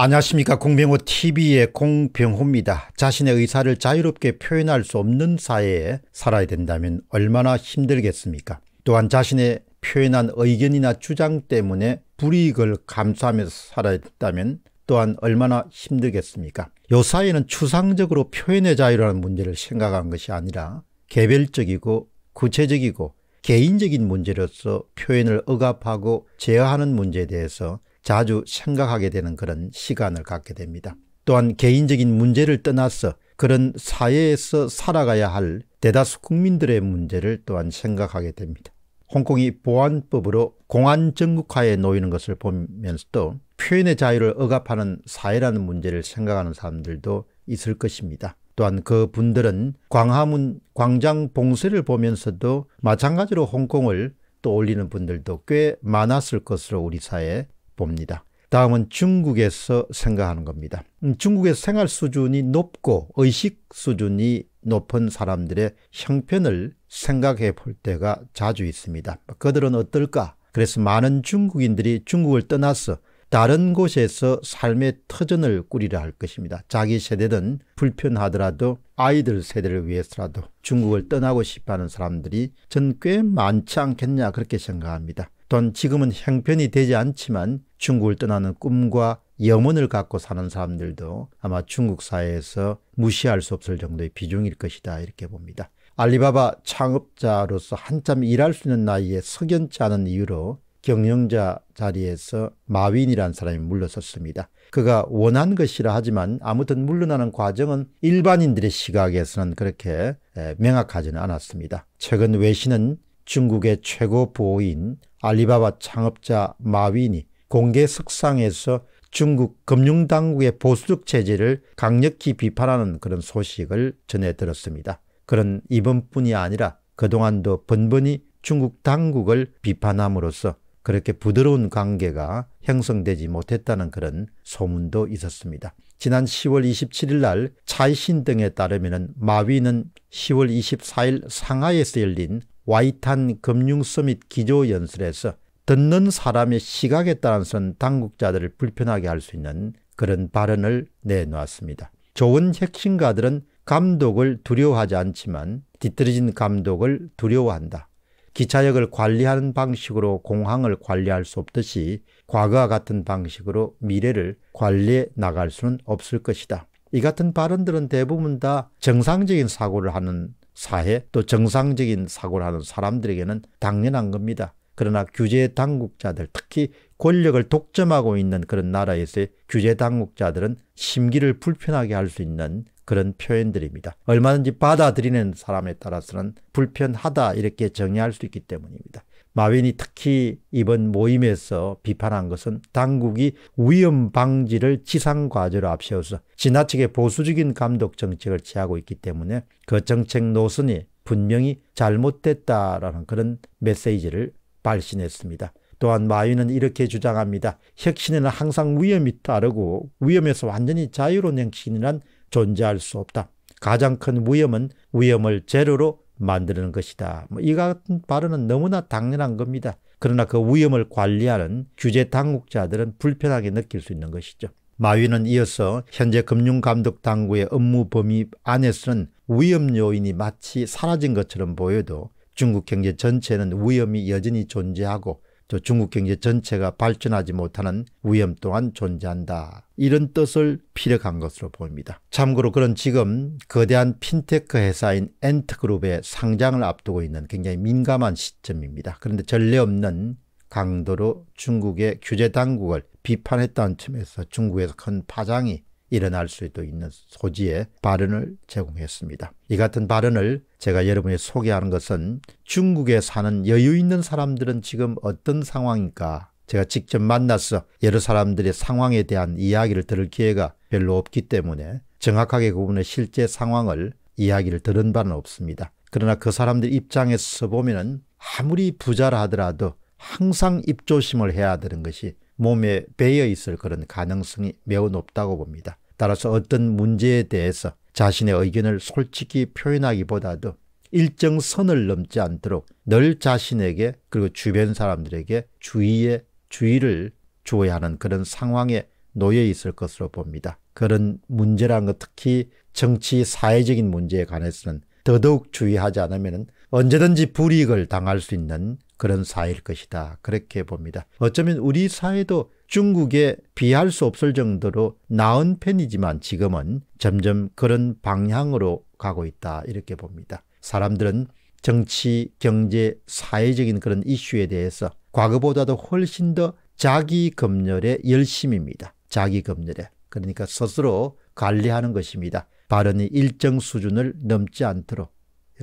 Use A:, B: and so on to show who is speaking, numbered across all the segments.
A: 안녕하십니까 공병호 tv의 공병호입니다. 자신의 의사를 자유롭게 표현할 수 없는 사회에 살아야 된다면 얼마나 힘들겠습니까 또한 자신의 표현한 의견이나 주장 때문에 불이익을 감수하면서 살아야 된다면 또한 얼마나 힘들겠습니까 요 사회는 추상적으로 표현의 자유라는 문제를 생각한 것이 아니라 개별적이고 구체적이고 개인적인 문제로서 표현을 억압하고 제어하는 문제에 대해서 자주 생각하게 되는 그런 시간을 갖게 됩니다. 또한 개인적인 문제를 떠나서 그런 사회에서 살아가야 할 대다수 국민들의 문제를 또한 생각하게 됩니다. 홍콩이 보안법으로 공안 정국화에 놓이는 것을 보면서도 표현의 자유를 억압하는 사회라는 문제를 생각하는 사람들도 있을 것입니다. 또한 그 분들은 광화문 광장 봉쇄를 보면서도 마찬가지로 홍콩을 떠올리는 분들도 꽤 많았을 것으로 우리 사회에 봅니다. 다음은 중국에서 생각하는 겁니다. 음, 중국의 생활 수준이 높고 의식 수준이 높은 사람들의 형편을 생각해 볼 때가 자주 있습니다. 그들은 어떨까? 그래서 많은 중국인들이 중국을 떠나서 다른 곳에서 삶의 터전을 꾸리려 할 것입니다. 자기 세대든 불편하더라도 아이들 세대를 위해서라도 중국을 떠나고 싶어 하는 사람들이 전 꽤 많지 않겠냐 그렇게 생각합니다. 또한 지금은 형편이 되지 않지만 중국을 떠나는 꿈과 염원을 갖고 사는 사람들도 아마 중국 사회에서 무시할 수 없을 정도의 비중일 것이다 이렇게 봅니다. 알리바바 창업자로서 한참 일할 수 있는 나이에 석연치 않은 이유로 경영자 자리에서 마윈이라는 사람이 물러섰습니다. 그가 원한 것이라 하지만 아무튼 물러나는 과정은 일반인들의 시각에서는 그렇게 명확하지는 않았습니다. 최근 외신은 중국의 최고 보호인 알리바바 창업자 마윈이 공개 석상에서 중국 금융당국의 보수적 체제를 강력히 비판하는 그런 소식을 전해 들었습니다. 그런 이번뿐이 아니라 그동안도 번번이 중국 당국을 비판함으로써 그렇게 부드러운 관계가 형성되지 못했다는 그런 소문도 있었습니다. 지난 10월 27일 날 차이신 등에 따르면 마위는 10월 24일 상하이에서 열린 와이탄 금융 서밋 기조 연설에서 듣는 사람의 시각에 따라서는 당국자들을 불편하게 할 수 있는 그런 발언을 내놓았습니다. 좋은 핵심가들은 감독을 두려워하지 않지만 뒤떨어진 감독을 두려워한다. 기차역을 관리하는 방식으로 공항을 관리할 수 없듯이 과거와 같은 방식으로 미래를 관리해 나갈 수는 없을 것이다. 이 같은 발언들은 대부분 다 정상적인 사고를 하는 사회 또 정상적인 사고를 하는 사람들에게는 당연한 겁니다. 그러나 규제 당국자들 특히 권력을 독점하고 있는 그런 나라에서의 규제 당국자들은 심기를 불편하게 할 수 있는 그런 표현들입니다. 얼마든지 받아들이는 사람에 따라서는 불편하다 이렇게 정의할 수 있기 때문입니다. 마윈이 특히 이번 모임에서 비판한 것은 당국이 위험 방지를 지상 과제로 앞세워서 지나치게 보수적인 감독 정책을 취하고 있기 때문에 그 정책 노선이 분명히 잘못됐다라는 그런 메시지를 발신했습니다. 또한 마윈은 이렇게 주장합니다. 혁신에는 항상 위험이 따르고 위험에서 완전히 자유로운 혁신이란 존재할 수 없다. 가장 큰 위험은 위험을 제로로 만드는 것이다. 뭐 이 같은 발언은 너무나 당연한 겁니다. 그러나 그 위험을 관리하는 규제 당국자들은 불편하게 느낄 수 있는 것이죠. 마위는 이어서 현재 금융감독 당국의 업무 범위 안에서는 위험 요인이 마치 사라진 것처럼 보여도 중국 경제 전체는 위험이 여전히 존재하고 또 중국 경제 전체가 발전하지 못하는 위험 또한 존재한다. 이런 뜻을 피력한 것으로 보입니다. 참고로 그런 지금 거대한 핀테크 회사인 엔트그룹의 상장을 앞두고 있는 굉장히 민감한 시점입니다. 그런데 전례 없는 강도로 중국의 규제 당국을 비판했다는 측면에서 중국에서 큰 파장이 일어날 수도 있는 소지의 발언을 제공했습니다. 이 같은 발언을 제가 여러분에 소개하는 것은 중국에 사는 여유 있는 사람들은 지금 어떤 상황인가 제가 직접 만나서 여러 사람들의 상황에 대한 이야기를 들을 기회가 별로 없기 때문에 정확하게 그분의 실제 상황을 이야기를 들은 바는 없습니다. 그러나 그 사람들 입장에서 보면 아무리 부자라 하더라도 항상 입조심을 해야 되는 것이 몸에 배어 있을 그런 가능성이 매우 높다고 봅니다. 따라서 어떤 문제에 대해서 자신의 의견을 솔직히 표현하기보다도 일정 선을 넘지 않도록 늘 자신에게 그리고 주변 사람들에게 주의에 주의를 주어야 하는 그런 상황에 놓여 있을 것으로 봅니다. 그런 문제란 것 특히 정치 사회적인 문제에 관해서는 더더욱 주의하지 않으면 언제든지 불이익을 당할 수 있는 그런 사회일 것이다. 그렇게 봅니다. 어쩌면 우리 사회도 중국에 비할 수 없을 정도로 나은 편이지만 지금은 점점 그런 방향으로 가고 있다. 이렇게 봅니다. 사람들은 정치, 경제, 사회적인 그런 이슈에 대해서 과거보다도 훨씬 더 자기 검열에 열심입니다. 자기 검열에. 그러니까 스스로 관리하는 것입니다. 발언이 일정 수준을 넘지 않도록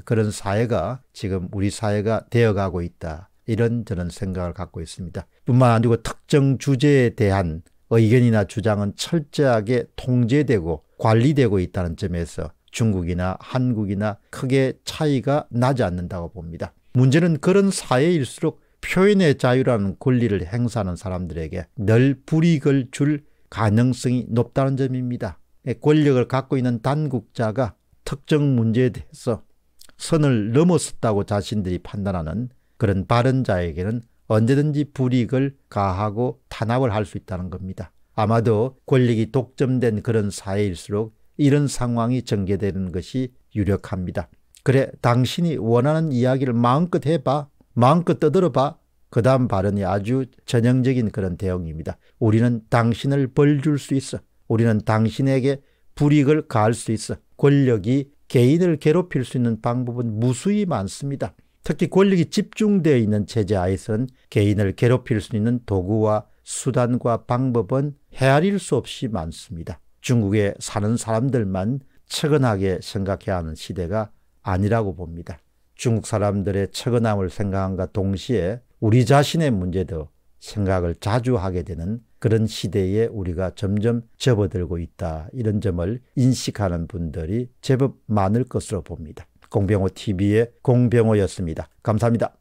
A: 그런 사회가 지금 우리 사회가 되어가고 있다. 이런 저는 생각을 갖고 있습니다. 뿐만 아니고 특정 주제에 대한 의견이나 주장은 철저하게 통제되고 관리되고 있다는 점에서 중국이나 한국이나 크게 차이가 나지 않는다고 봅니다. 문제는 그런 사회일수록 표현의 자유라는 권리를 행사하는 사람들에게 늘 불이익을 줄 가능성이 높다는 점입니다. 권력을 갖고 있는 당국자가 특정 문제에 대해서 선을 넘었었다고 자신들이 판단하는 그런 바른 자에게는 언제든지 불이익을 가하고 탄압을 할 수 있다는 겁니다. 아마도 권력이 독점된 그런 사회일수록 이런 상황이 전개되는 것이 유력합니다. 그래 당신이 원하는 이야기를 마음껏 해봐 마음껏 떠들어봐 그 다음 발언이 아주 전형적인 그런 대응입니다. 우리는 당신을 벌 줄 수 있어. 우리는 당신에게 불이익을 가할 수 있어. 권력이 개인을 괴롭힐 수 있는 방법은 무수히 많습니다. 특히 권력이 집중되어 있는 체제 하에서는 개인을 괴롭힐 수 있는 도구와 수단과 방법은 헤아릴 수 없이 많습니다. 중국에 사는 사람들만 측근하게 생각해야 하는 시대가 아니라고 봅니다. 중국 사람들의 측근함을 생각함과 동시에 우리 자신의 문제도 생각을 자주 하게 되는 그런 시대에 우리가 점점 접어들고 있다. 이런 점을 인식하는 분들이 제법 많을 것으로 봅니다. 공병호 TV의 공병호였습니다. 감사합니다.